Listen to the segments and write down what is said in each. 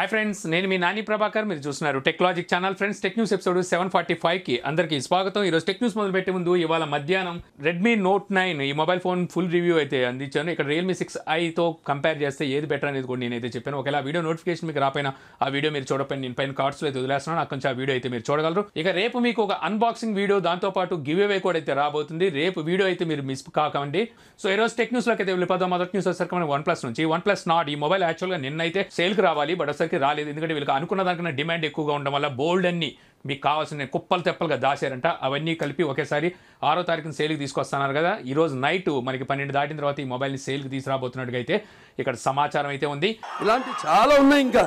hi friends నేను మీ నాని ప్రభాకర్ మీరు చూస్తున్నారు technology channel friends tech news episode seven forty ఫైవ్కి అందరికీ స్వాగతం ఈరోజు టెక్ న్యూస్ మొదలు పెట్టే ముందు ఇవాళ మధ్యాహ్నం రెడ్మీ నోట్ నైన్ ఈ మొబైల్ ఫోన్ ఫుల్ రివ్యూ అయితే అందించాను ఇక్కడ రియల్మీ సిక్స్ ఐతో కంపేర్ చేస్తే ఏది బెటర్ అనేది కూడా నేనైతే చెప్పాను ఒకవేళ వీడియో నోటిఫికేషన్ మీకు రాపోయినా ఆ వీడియో మీరు చూడపోయిన నేను పైన కార్డ్స్లో అయితే వదిలేస్తున్నాను అక్కడ నుంచి ఆ వీడియో అయితే మీరు చూడగలరు ఇక రేపు మీకు ఒక అన్బాక్సింగ్ వీడియో దాంతోపాటు గివ్ అవే కూడా అయితే రాబోతుంది రేపు వీడియో అయితే మీరు మిస్ కాకండి సో ఈరోజు టెక్ న్యూస్లోకి అయితే వెళ్ళిపోతాం మొదటి న్యూస్ వచ్చేసరికి వన్ ప్లస్ నుంచి వన్ ప్లస్ నాట్ ఈ మొబైల్ యాక్చువల్గా నిన్నైతే సేల్కి రావాలి బట్ దగ్గరికి రాలేదు ఎందుకంటే వీళ్ళకి అనుకున్న దానికన్నా డిమాండ్ ఎక్కువగా ఉండడం వల్ల బోల్డ్ అన్ని మీకు కావాల్సిన కుప్పలు తెప్పలుగా దాచారంట అవన్నీ కలిపి ఒకేసారి ఆరో తారీఖున సేల్కి తీసుకొస్తున్నారు కదా ఈరోజు నైట్ మనకి పన్నెండు దాటిన తర్వాత ఈ మొబైల్ని సేల్కి తీసుకురాబోతున్నట్టుగా అయితే ఇక్కడ సమాచారం అయితే ఉంది ఇలాంటి చాలా ఉన్నాయి ఇంకా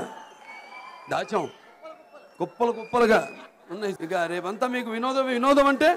దాచాం కుప్పలు కుప్పలుగా ఉన్నాయి ఇక రేపంతా మీకు వినోదం వినోదం అంటే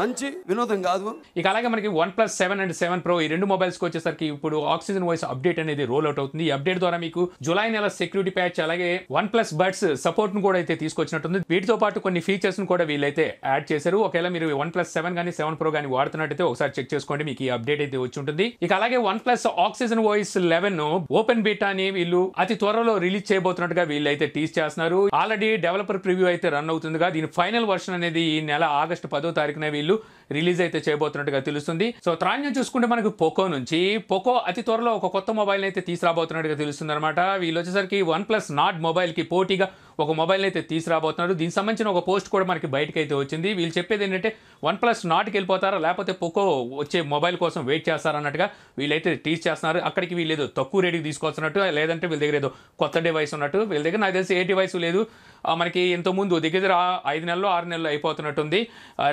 మంచి వినోదం కాదు ఇక అలాగే మనకి OnePlus seven and seven pro ఈ రెండు మొబైల్స్ వచ్చేసరికి ఇప్పుడు ఆక్సిజన్ వాయిస్ అప్డేట్ అనేది రోల్ అవుట్ అవుతుంది ఈ అప్డేట్ ద్వారా మీకు జులై నెల సెక్యూరిటీ ప్యాచ్ అలాగే వన్ ప్లస్ బడ్స్ సపోర్ట్ ను కూడా అయితే తీసుకొచ్చినట్టుంది వీటితో పాటు కొన్ని ఫీచర్స్ ను కూడా వీళ్ళైతే యాడ్ చేశారు ఒకవేళ మీరు వన్ ప్లస్ సెవెన్ కానీ సెవెన్ ప్రో కానీ వాడుతున్నట్టయితే ఒకసారి చెక్ చేసుకోండి మీకు ఈ అప్డేట్ అయితే వచ్చి ఉంటుంది ఇక అలాగే OnePlus oxygen voice eleven open beta అని వీళ్ళు అతి త్వరలో రిలీజ్ చేయబోతున్నట్టుగా వీళ్ళైతే టీస్ చేస్తున్నారు ఆల్రెడీ డెవలపర్ ప్రివ్యూ అయితే రన్ అవుతుందిగా దీని ఫైనల్ వర్షన్ అనేది ఈ నెల ఆగస్టు పదో తారీఖున త్వరలోనే వీళ్ళు రిలీజ్ అయితే చేయబోతున్నట్టుగా తెలుస్తుంది సో త్రాణ్యం చూసుకుంటే మనకు పోకో నుంచి పోకో అతి త్వరలో ఒక కొత్త మొబైల్ అయితే తీసుకురాబోతున్నట్టుగా తెలుస్తుంది అనమాట వీళ్ళు వచ్చేసరికి వన్ ప్లస్ నాట్ మొబైల్కి పోటీగా ఒక మొబైల్ అయితే తీసుకురాబోతున్నారు దీనికి సంబంధించిన ఒక పోస్ట్ కూడా మనకి బయటకు అయితే వచ్చింది వీళ్ళు చెప్పేది ఏంటంటే వన్ ప్లస్ నాట్కి వెళ్ళిపోతారా లేకపోతే పొక్కో వచ్చే మొబైల్ కోసం వెయిట్ చేస్తారన్నట్టుగా వీళ్ళైతే టీచ్ చేస్తున్నారు అక్కడికి వీళ్ళు ఏదో తక్కువ రేటుకి తీసుకొస్తున్నట్టు లేదంటే వీళ్ళ దగ్గర ఏదో కొత్త డివైస్ ఉన్నట్టు వీళ్ళ దగ్గర నాకు తెలిసి ఏ డివైస్ లేదు మనకి ఇంతకుముందు దగ్గర ఐదు నెలలు ఆరు నెలలు అయిపోతున్నట్టుంది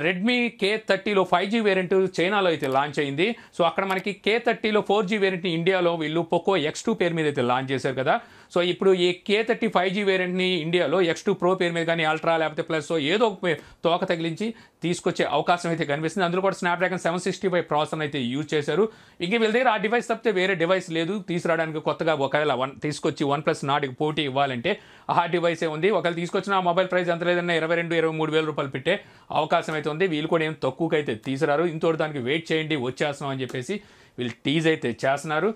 రెడ్మీ కే థర్టీలో ఫైవ్ జీ వేరియంట్ చైనాలో అయితే లాంచ్ అయింది సో అక్కడ మనకి కే థర్టీలో ఫోర్ జీ వేరియంట్ని ఇండియాలో వీళ్ళు పొక్కో ఎక్స్ టూ పేరు మీద అయితే లాంచ్ చేశారు కదా సో ఇప్పుడు ఈ కే థర్టీ ఫైవ్ జీ వేరియంట్ని ఇండియా ఇండియాలో ఎక్స్ టూ ప్రో పేరు మీద కానీ అల్ట్రా లేకపోతే ప్లస్ ఏదో ఒక తోక తగిలించి తీసుకొచ్చే అవకాశం అయితే కనిపిస్తుంది అందులో కూడా Snapdragon seven sixty five process అయితే యూజ్ చేశారు ఇంక వీళ్ళ దగ్గర ఆ డివైస్ తప్పితే వేరే డివైస్ లేదు తీసుకురావడానికి కొత్తగా ఒకవేళ వన్ తీసుకొచ్చి వన్ ప్లస్ నాటికి పోటీ ఇవ్వాలంటే ఆ డివైసే ఉంది ఒకవేళ తీసుకొచ్చిన మొబైల్ ప్రైస్ ఎంత లేదన్నా ఇరవై రెండు ఇరవై మూడు వేల రూపాయలు పెట్టే అవకాశం అయితే ఉంది వీళ్ళు కూడా ఏం తక్కువకైతే తీసుకురారు ఇంతటి దానికి వెయిట్ చేయండి వచ్చేస్తున్నాం అని చెప్పేసి వీళ్ళు టీజ్ అయితే చేస్తున్నారు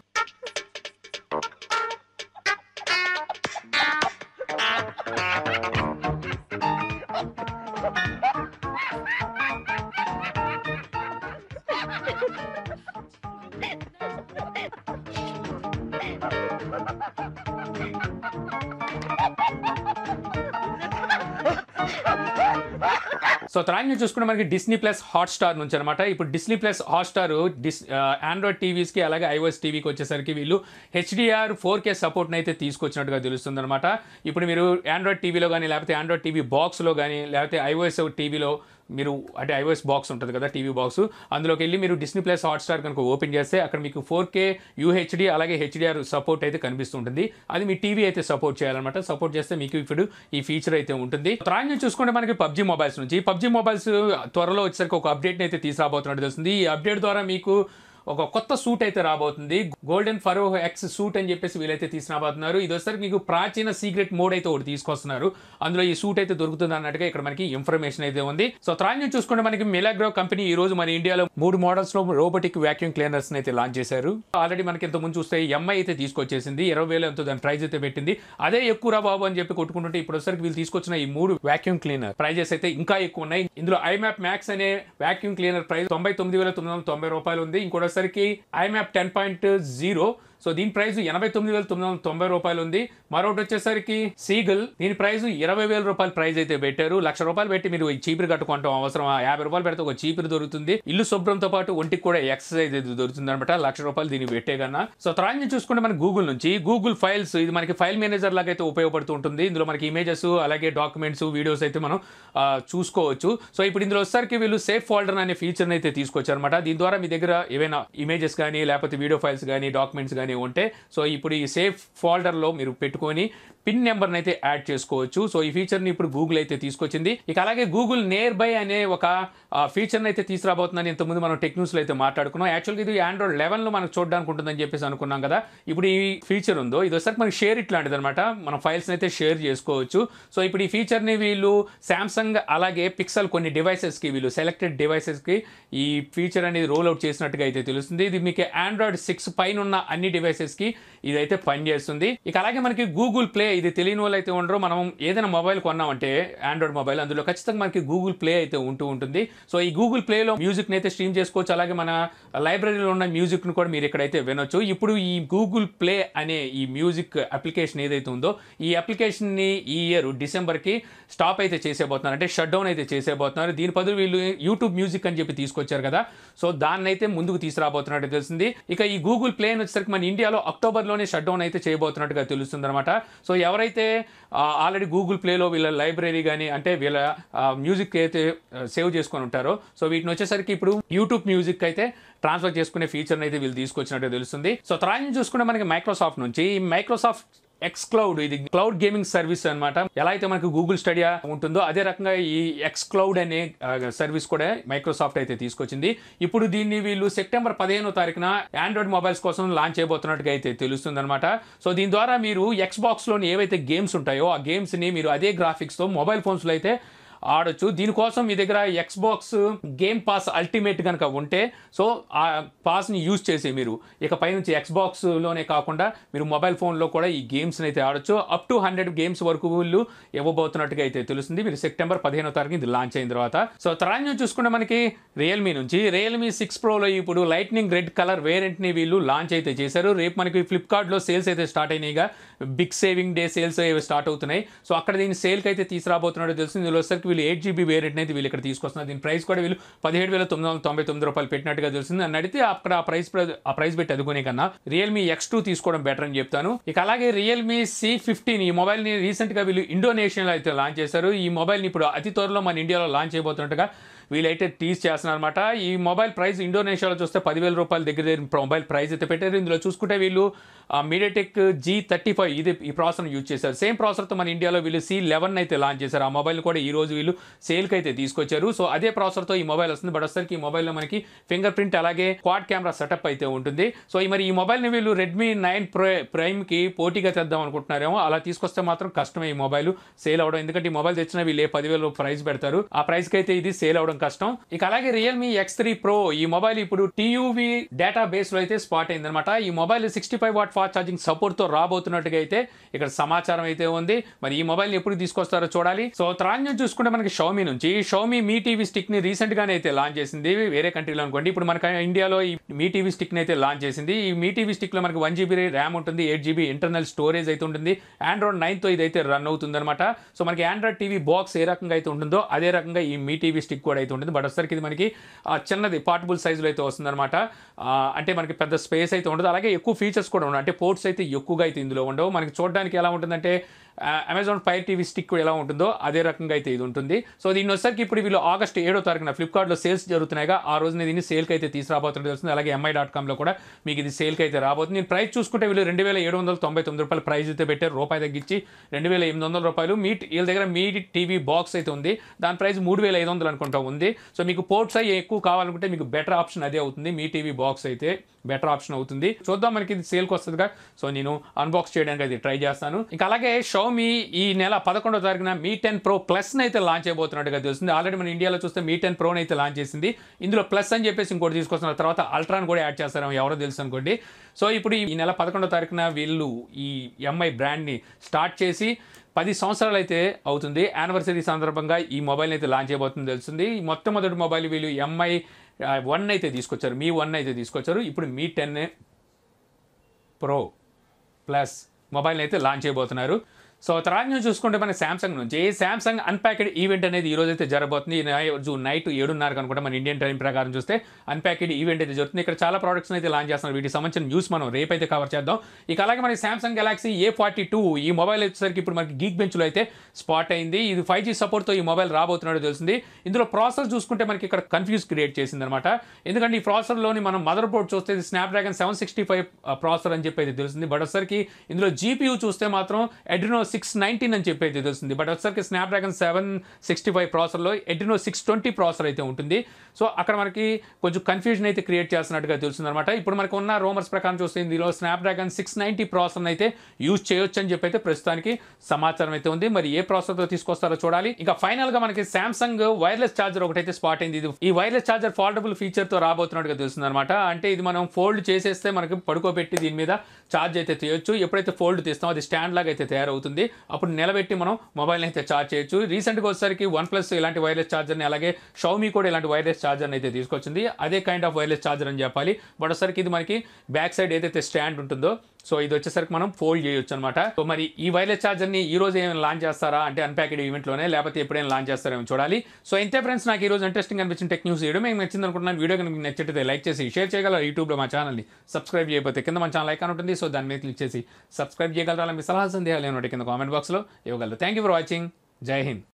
సో నుంచి చూసుకుంటే మనకి డిస్నీ ప్లస్ హాట్స్టార్ నుంచి అనమాట ఇప్పుడు డిస్నీ ప్లస్ హాట్స్టార్ డిస్ ఆండ్రాయిడ్ టీవీస్కి అలాగే ఐఓఎస్ టీవీకి వచ్చేసరికి వీళ్ళు హెచ్డిఆర్ ఫోర్ కే సపోర్ట్ని అయితే తీసుకొచ్చినట్టుగా తెలుస్తుంది అనమాట ఇప్పుడు మీరు ఆండ్రాయిడ్ టీవీలో కానీ లేకపోతే ఆండ్రాయిడ్ టీవీ బాక్స్లో కానీ లేకపోతే ఐఓఎస్ టీవీలో మీరు అంటే ఐఓఎస్ బాక్స్ ఉంటుంది కదా టీవీ బాక్స్ అందులోకి వెళ్ళి మీరు డిస్నీ ప్లస్ హాట్స్టార్ కనుక ఓపెన్ చేస్తే అక్కడ మీకు ఫోర్ కే యూహెచ్డి అలాగే హెచ్డిఆర్ సపోర్ట్ అయితే కనిపిస్తుంటుంది అది మీ టీవీ అయితే సపోర్ట్ చేయాలన్నమాట సపోర్ట్ చేస్తే మీకు ఇప్పుడు ఈ ఫీచర్ అయితే ఉంటుంది త్రాంగి చూసుకుంటే మనకి పబ్జీ మొబైల్స్ నుంచి పబ్జీ మొబైల్స్ త్వరలో వచ్చేసరికి ఒక అప్డేట్ని అయితే తీసుకురాబోతున్నట్టు తెలుస్తుంది ఈ అప్డేట్ ద్వారా మీకు ఒక కొత్త సూట్ అయితే రాబోతుంది గోల్డెన్ ఫరో ఎక్స్ సూట్ అని చెప్పేసి వీలైతే తీసుకురాబోతున్నారు ఇది వస్తారు మీకు ప్రాచీన సీక్రెట్ మోడ్ అయితే ఒకటి తీసుకొస్తున్నారు అందులో ఈ సూట్ అయితే దొరుకుతుంది అన్నట్టుగా ఇక్కడ మనకి ఇన్ఫర్మేషన్ అయితే ఉంది సో త్రాన్ని చూసుకుంటే మనకి మిలాగ్రో కంపెనీ ఈ రోజు మన ఇండియాలో మూడు మోడల్స్ లో రోబోటిక్ వ్యాక్యూమ్ క్లీనర్స్ అయితే లాంచ్ చేశారు ఆల్రెడీ మనకి ఇంత ముందు చూస్తే ఎంఐ అయితే తీసుకొచ్చేసింది ఇరవై వేలు ఎంతో దాని ప్రైజ్ అయితే పెట్టింది అదే ఎక్కువ బాబు అని చెప్పి కొట్టుకుంటుంటే ఇప్పుడు వస్తారు వీళ్ళు తీసుకొచ్చిన ఈ మూడు వ్యాక్యూమ్ క్లీనర్ ప్రైజెస్ అయితే ఇంకా ఎక్కువ ఉన్నాయి ఇందులో ఐమాప్ మ్యాక్స్ అనే వ్యాక్యూమ్ క్లీనర్ ప్రైస్ తొంభై తొమ్మిది వేల తొమ్మిది వందల తొంభై రూపాయలు ఉంది ఇంకోటి सर की I M F ten point zero so దీని ప్రైస్ ఎనభై తొమ్మిది వేల తొమ్మిది వందల తొంభై రూపాయలు ఉంది మరొకటి వచ్చేసరికి సీగల్ దీని ప్రైస్ ఇరవై వేల రూపాయల ప్రైస్ అయితే పెట్టారు లక్ష రూపాయలు పెట్టి మీరు చీపురు కట్టుకోవటం అవసరం యాభై రూపాయలు పెడితే ఒక చీపురు దొరుకుతుంది ఇల్లు శుభ్రంతో పాటు ఒంటికి కూడా ఎక్సర్సైజ్ అయితే దొరుకుతుంది అనమాట లక్ష రూపాయలు దీన్ని పెట్టే కన్నా సో తర్వాత చూసుకుంటే మనకి గూగుల్ నుంచి గూగుల్ ఫైల్స్ ఇది మనకి ఫైల్ మేనేజర్ లాగా అయితే ఉపయోగపడుతూ ఉంటుంది ఇందులో మనకి ఇమేజెస్ అలాగే డాక్యుమెంట్స్ వీడియోస్ అయితే మనం చూసుకోవచ్చు సో ఇప్పుడు ఇందులో వచ్చేసరికి వీళ్ళు సేఫ్ ఫోల్డర్ అనే ఫీచర్ని అయితే తీసుకొచ్చారనమాట దీని ద్వారా మీ దగ్గర ఏవైనా ఇమేజెస్ కానీ లేకపోతే వీడియో ఫైల్స్ కానీ డాక్యుమెంట్స్ కానీ కానీ ఉంటే సో ఇప్పుడు ఈ సేఫ్ ఫోల్డర్లో మీరు పెట్టుకొని పిన్ నెంబర్ని అయితే యాడ్ చేసుకోవచ్చు సో ఈ ఫీచర్ని ఇప్పుడు గూగుల్ అయితే తీసుకొచ్చింది ఇక అలాగే గూగుల్ నియర్ బై అనే ఒక ఫీచర్ని అయితే తీసుకురాబోతుందని ఇంతకుముందు మనం టెక్ న్యూస్లో అయితే మాట్లాడుకున్నాం యాక్చువల్గా ఇది ఆండ్రాయిడ్ లెవెన్లో మనకు చూడడానికి ఉంటుందని చెప్పేసి అనుకున్నాం కదా ఇప్పుడు ఈ ఫీచర్ ఉందో ఇది ఒకసారి మనకి షేర్ ఇట్లాంటిది అనమాట మనం ఫైల్స్ని అయితే షేర్ చేసుకోవచ్చు సో ఇప్పుడు ఈ ఫీచర్ని వీళ్ళు శాంసంగ్ అలాగే పిక్సెల్ కొన్ని డివైసెస్కి వీళ్ళు సెలెక్టెడ్ డివైసెస్కి ఈ ఫీచర్ అనేది రోల్ అవుట్ చేసినట్టుగా అయితే తెలుస్తుంది ఇది మీకు ఆండ్రాయిడ్ సిక్స్ పైన ఉన్న అన్ని డివైసెస్కి ఇదైతే పనిచేస్తుంది ఇక అలాగే మనకి గూగుల్ ప్లే ఇది తెలియని వాళ్ళు అయితే ఉండరు మనం ఏదైనా మొబైల్ కొన్నామంటే ఆండ్రాయిడ్ మొబైల్ అందులో ఖచ్చితంగా మనకి గూగుల్ ప్లే అయితే ఉంటూ ఉంటుంది సో ఈ గూగుల్ ప్లేలో మ్యూజిక్ అయితే స్ట్రీమ్ చేసుకోవచ్చు అలాగే మన లైబ్రరీలో ఉన్న మ్యూజిక్ ను కూడా మీరు ఇక్కడైతే వినొచ్చు ఇప్పుడు ఈ గూగుల్ ప్లే అనే ఈ మ్యూజిక్ అప్లికేషన్ ఏదైతే ఉందో ఈ అప్లికేషన్ ని ఈ ఇయర్ డిసెంబర్ కి స్టాప్ అయితే చేసేబోతున్నారు అంటే షట్ డౌన్ అయితే చేసేబోతున్నారు దీని పదులు వీళ్ళు యూట్యూబ్ మ్యూజిక్ అని చెప్పి తీసుకొచ్చారు కదా సో దాన్నైతే ముందుకు తీసుకురాబోతున్నట్టు తెలిసింది ఇక ఈ గూగుల్ ప్లే అని వచ్చేసరికి మన ఇండియాలో అక్టోబర్లోనే షట్ డౌన్ అయితే చేయబోతున్నట్టుగా అనమాట సో ఎవరైతే ఆల్రెడీ గూగుల్ ప్లేలో వీళ్ళ లైబ్రరీ కానీ అంటే వీళ్ళ మ్యూజిక్ అయితే సేవ్ చేసుకొని ఉంటారో సో వీటిని వచ్చేసరికి ఇప్పుడు యూట్యూబ్ మ్యూజిక్ అయితే ట్రాన్స్ఫర్ చేసుకునే ఫీచర్ని అయితే వీళ్ళు తీసుకొచ్చినట్టు తెలుస్తుంది సో తర్వాత చూసుకుంటే మనకి మైక్రోసాఫ్ట్ నుంచి మైక్రోసాఫ్ట్ ఎక్స్ క్లౌడ్ ఇది క్లౌడ్ గేమింగ్ సర్వీస్ అనమాట ఎలా అయితే మనకు గూగుల్ స్టడియా ఉంటుందో అదే రకంగా ఈ ఎక్స్ క్లౌడ్ అనే సర్వీస్ కూడా మైక్రోసాఫ్ట్ అయితే తీసుకొచ్చింది ఇప్పుడు దీన్ని వీళ్ళు సెప్టెంబర్ పదిహేనో తారీఖున ఆండ్రాయిడ్ మొబైల్స్ కోసం లాంచ్ చేయబోతున్నట్టుగా అయితే తెలుస్తుంది అనమాట సో దీని ద్వారా మీరు ఎక్స్ బాక్స్లో ఏవైతే గేమ్స్ ఉంటాయో ఆ గేమ్స్ని మీరు అదే గ్రాఫిక్స్తో మొబైల్ ఫోన్స్లో అయితే ఆడొచ్చు దీనికోసం మీ దగ్గర ఎక్స్బాక్స్ గేమ్ పాస్ అల్టిమేట్ కనుక ఉంటే సో ఆ పాస్ని యూజ్ చేసి మీరు ఇక పైనుంచి ఎక్స్బాక్స్లోనే కాకుండా మీరు మొబైల్ ఫోన్లో కూడా ఈ గేమ్స్ని అయితే ఆడొచ్చు అప్ టు హండ్రెడ్ గేమ్స్ వరకు వీళ్ళు ఇవ్వబోతున్నట్టుగా అయితే తెలుస్తుంది మీరు సెప్టెంబర్ పదిహేనో తారీఖు ఇది లాంచ్ అయిన తర్వాత సో తరాన్యం చూసుకుంటే మనకి రియల్మీ నుంచి రియల్మీ సిక్స్ ప్రోలో ఇప్పుడు లైట్నింగ్ రెడ్ కలర్ వేరియంట్ని వీళ్ళు లాంచ్ అయితే చేశారు రేపు మనకి ఫ్లిప్కార్ట్లో సేల్స్ అయితే స్టార్ట్ అయినాయిగా big saving day sales start అవుతున్నాయి సో అక్కడ దీన్ని సేల్కి అయితే తీసుకురాబోతున్నట్టు తెలుస్తుంది ఇందులో వీళ్ళు ఎయిట్ జీబీ వేరియంట్ని అయితే వీళ్ళు ఇక్కడ తీసుకొస్తున్నారు దీని ప్రైస్ కూడా వీళ్ళు పదిహేడు వేల తొమ్మిది వందల తొంభై తొమ్మిది రూపాయలు పెట్టినట్టుగా తెలిసింది అని అడిగితే అక్కడ ఆ ప్రైస్ ఆ ప్రైస్ పెట్టి అదుకునే కన్నా రియల్మీ ఎక్స్ టూ తీసుకోవడం బెటర్ అని చెప్తాను ఇక అలాగే రియల్మీ సి ఫిఫ్టీన్ ఈ మొబైల్ని రీసెంట్గా వీళ్ళు ఇండోనేషియాలో అయితే లాంచ్ చేశారు ఈ మొబైల్ని ఇప్పుడు అతి త్వరలో మన ఇండియాలో లాంచ్ అయిపోతున్నట్టుగా వీళ్ళైతే టీజ్ చేస్తున్నారనమాట ఈ మొబైల్ ప్రైస్ ఇండోనేషియాలో చూస్తే పదివేల రూపాయల దగ్గర దగ్గర మొబైల్ ప్రైస్ అయితే పెట్టారు ఇందులో చూసుకుంటే వీళ్ళు మీడియాటెక్ జీ థర్టీ ఫైవ్ ఇది ఈ ప్రాసెస్ యూజ్ చేశారు సేమ్ ప్రాసెసర్తో మన ఇండియాలో వీళ్ళు సీ లెవెన్ అయితే లాంచ్ చేశారు ఆ మొబైల్ కూడా ఈ రోజు వీళ్ళు సేల్కి అయితే తీసుకొచ్చారు సో అదే ప్రాసెసర్తో ఈ మొబైల్ వస్తుంది బట్ వచ్చేసరికి ఈ మొబైల్లో మనకి ఫింగర్ ప్రింట్ అలాగే క్వాడ్ కెమెరా సెటప్ అయితే ఉంటుంది సో ఈ మరి ఈ మొబైల్ని వీళ్ళు రెడ్మీ నైన్ ప్రై ప్రైమ్కి పోటీగా తెద్దాం అనుకుంటున్నారేమో అలా తీసుకొస్తే మాత్రం కష్టమే ఈ మొబైల్ సేల్ అవడం ఎందుకంటే ఈ మొబైల్ తెచ్చిన వీళ్ళు ఏ పదివేలు ప్రైస్ పెడతారు ఆ ప్రైస్కి అయితే ఇది సేల్ అవడం కష్టం ఇక అలాగే రియల్మీ ఎక్స్ త్రీ ప్రో ఈ మొబైల్ ఇప్పుడు టీయూవీ డేటా బేస్ లో అయితే స్పాట్ అయింది అనమాట ఈ mobile sixty five watt fast charging support తో రాబోతున్నట్టుగా అయితే ఇక్కడ సమాచారం అయితే ఉంది మరి ఈ మొబైల్ ఎప్పుడు తీసుకొస్తారో చూడాలి సో త్రాన్యం చూసుకుంటే మనకి షౌమీ నుంచి షోమీ మీ టీవీ స్టిక్ ని రీసెంట్ గానే అయితే లాంచ్ చేసింది వేరే కంట్రీలో అనుకోండి ఇప్పుడు మనకి ఇండియాలో ఈ మీ టీవీ స్టిక్ ని అయితే లాంచ్ చేసింది ఈ మీ టీవీ స్టిక్ లో మనకి వన్ జీబీ ర్యామ్ ఉంటుంది ఎయిట్ జీబీ ఇంటర్నల్ స్టోరేజ్ అయితే ఉంటుంది ఆండ్రాయిడ్ తో ఇది అయితే రన్ అవుతుంది అనమాట సో మనకి ఆండ్రాయిడ్ టీవీ బాక్స్ ఏ రకంగా అయితే ఉంటుందో అదే రకంగా ఈ మీ టీవీ స్టిక్ కూడా అయితే ఉంటుంది బట్ ఒకసారికి ఇది మనకి చిన్నది పార్టబుల్ సైజులో అయితే వస్తుందన్నమాట అంటే మనకి పెద్ద స్పేస్ అయితే ఉండదు అలాగే ఎక్కువ ఫీచర్స్ కూడా ఉండవు అంటే పోర్ట్స్ అయితే ఎక్కువగా అయితే ఇందులో ఉండవు మనకి చూడడానికి ఎలా ఉంటుందంటే అమెజాన్ ఫైర్ టీవీ స్టిక్ ఎలా ఉంటుందో అదే రకంగా అయితే ఇది ఉంటుంది సో దీని వచ్చేసరికి ఇప్పుడు వీళ్ళు ఆగస్ట్ ఏడో తారీఖున ఫ్లిప్కార్ట్లో సేల్స్ జరుగుతున్నాయిగా ఆ రోజున దీన్ని సేల్కి అయితే తీసుకురాబోతుంది తెలుస్తుంది అలాగే ఎంఐ డాట్ కామ్లో కూడా మీకు ఇది సేల్కి అయితే రాబోతుంది నేను ప్రైస్ చూసుకుంటే వీళ్ళు రెండు వేల ఏడు వందల తొంభై తొమ్మిది రూపాయలు ప్రైస్ అయితే పెట్టారు రూపాయి తగ్గించి రెండు వేల ఎనిమిది వందల రూపాయలు మీ వీళ్ళ దగ్గర మీ టీవీ బాక్స్ అయితే ఉంది దాని ప్రైస్ మూడు వేల ఐదు వందలు అనుకుంటా ఉంది సో మీకు పోర్ట్స్ అయ్యి ఎక్కువ కావాలనుకుంటే మీకు బెటర్ ఆప్షన్ అదే అవుతుంది మీ టీవీ బాక్స్ అయితే బెటర్ ఆప్షన్ అవుతుంది చూద్దాం మనకి ఇది సేల్కి వస్తుందిగా సో నేను అన్బాక్స్ చేయడానికి అయితే ట్రై చేస్తాను ఇంకా అలాగే షో షవమి ఈ నెల పదకొండో తారీఖున మీ టెన్ ప్రో ప్లస్ని అయితే లాంచ్ అయిపోతున్నట్టుగా తెలుస్తుంది ఆల్రెడీ మన ఇండియాలో చూస్తే మీ టెన్ ప్రోని అయితే లాంచ్ చేసింది ఇందులో ప్లస్ అని చెప్పేసి ఇంకోటి తీసుకొస్తున్న తర్వాత అల్ట్రాని కూడా యాడ్ చేస్తారు ఎవరో తెలుసు అనుకోండి సో ఇప్పుడు ఈ నెల పదకొండో తారీఖున వీళ్ళు ఈ ఎంఐ బ్రాండ్ని స్టార్ట్ చేసి పది సంవత్సరాలు అయితే అవుతుంది యానివర్సరీ సందర్భంగా ఈ మొబైల్ని అయితే లాంచ్ అయిపోతుంది తెలుస్తుంది మొట్టమొదటి మొబైల్ వీళ్ళు ఎంఐ వన్ అయితే తీసుకొచ్చారు మీ వన్ అయితే తీసుకొచ్చారు ఇప్పుడు మీ టెన్ ప్రో ప్లస్ మొబైల్ని అయితే లాంచ్ అయిపోతున్నారు సో తర్వాత నుంచి చూసుకుంటే మన శాంసంగ్ నుంచి శాంసంగ్ అన్ప్యాకెడ్ ఈవెంట్ అనేది ఈ రోజు అయితే జరగబోతుంది నైట్ ఏడున్నరకు అనుకుంటే మన ఇండియన్ టైం ప్రకారం చూస్తే అన్ప్యాకెడ్ ఈవెంట్ అయితే జరుగుతుంది ఇక్కడ చాలా ప్రోడక్ట్స్ అయితే లాంచ్ చేస్తున్నారు వీటికి సంబంధించిన న్యూస్ మనం రేపైతే కవర్ చేద్దాం ఇక అలాగే మన Samsung Galaxy A forty two ఈ మొబైల్ వచ్చేసరికి ఇప్పుడు మనకి గీక్ బెంచ్లో అయితే స్పాట్ అయింది ఇది ఫైవ్ జీ సపోర్ట్తో ఈ మొబైల్ రాబోతున్నాడో తెలిసింది ఇందులో ప్రాసెస్ చూసుకుంటే మనకి ఇక్కడ కన్ఫ్యూజ్ క్రియేట్ చేసింది అనమాట ఎందుకంటే ఈ ప్రాసెసర్లోని మనం మదర్ బోర్డ్ చూస్తే ఇది Snapdragon seven sixty five processor అని చెప్పి అయితే తెలిసింది బట్ ఒకసారికి ఇందులో జీపీయూ చూస్తే మాత్రం ఎడ్రినో సిక్స్ నైన్టీన్ అని చెప్పి అయితే తెలుస్తుంది బట్ వచ్చేసరికి స్నాప్డ్రాగన్ సెవెన్ సిక్స్టీ ఫైవ్ ప్రాసెసర్లో ఎడ్రినో సిక్స్ ట్వంటీ ప్రాసెసర్ అయితే ఉంటుంది సో అక్కడ మనకి కొంచెం కన్ఫ్యూజన్ అయితే క్రియేట్ చేస్తున్నట్టుగా తెలుస్తుంది అనమాట ఇప్పుడు మనకు ఉన్న రోమర్స్ ప్రకారం చూస్తే ఇందులో స్నాప్డ్రాగన్ సిక్స్ నైన్టీ ప్రాసెసర్ అయితే యూజ్ చేయొచ్చు అని చెప్పి అయితే ప్రస్తుతానికి సమాచారం అయితే ఉంది మరి ఏ ప్రాసెసర్తో తీసుకొస్తారో చూడాలి ఇంకా ఫైనల్ గా మనకి శాంసంగ్ వైర్లెస్ ఛార్జర్ ఒకటైతే స్పాట్ అయింది ఇది ఈ వైర్లెస్ ఛార్జర్ ఫోల్డబుల్ తో రాబోతున్నట్టుగా తెలుస్తుంది అనమాట అంటే ఇది మనం ఫోల్డ్ చేసేస్తే మనకి పడుకోబెట్టి దీని మీద ఛార్జ్ అయితే చేయొచ్చు ఎప్పుడైతే ఫోల్డ్ తీస్తామో అది స్టాండ్ లాగా అయితే తయారవుతుంది ఉంటుంది అప్పుడు నిలబెట్టి మనం మొబైల్ని అయితే ఛార్జ్ చేయొచ్చు రీసెంట్గా వచ్చేసరికి వన్ ప్లస్ ఇలాంటి వైర్లెస్ ఛార్జర్ని అలాగే షౌమీ కూడా ఇలాంటి వైర్లెస్ ఛార్జర్ని అయితే తీసుకొచ్చింది అదే కైండ్ ఆఫ్ వైర్లెస్ ఛార్జర్ అని చెప్పాలి బట్ వచ్చేసరికి ఇది మనకి బ్యాక్ సైడ్ ఏదైతే స్టాండ్ ఉంటుందో సో ఇది వచ్చేసరికి మనం ఫోల్డ్ చేయొచ్చు అనమాట సో మరి ఈ వైర్లెస్ ఛార్జర్ని ఈ రోజు ఏమైనా లాంచ్ చేస్తారా అంటే అన్ప్యాకెడ్ ఈవెంట్లోనే లేకపోతే ఎప్పుడైనా లాంచ్ చేస్తారేమో చూడాలి సో ఇంతే ఫ్రెండ్స్ నాకు ఈ రోజు ఇంట్రెస్టింగ్ అనిపించిన టెక్ న్యూస్ వీడియో మీకు నచ్చింది అనుకుంటున్నాను వీడియో కనుక నచ్చితే లైక్ చేసి షేర్ చేయగలరా యూట్యూబ్లో మా ఛానల్ని సబ్స్క్రైబ్ చేయకపోతే కింద మన ఛానల్ ఐకాన్ ఉంటుంది సో దాని మీద క్లిక్ చేసి సబ్స్క్రైబ్ చేయగలరా మీ సలహా సందేహాలు ఏమైనా కింద కామెంట్ బాక్స్లో ఇవ్వగలరు థ్యాంక్ యూ ఫర్ వాచింగ్ జై హింద్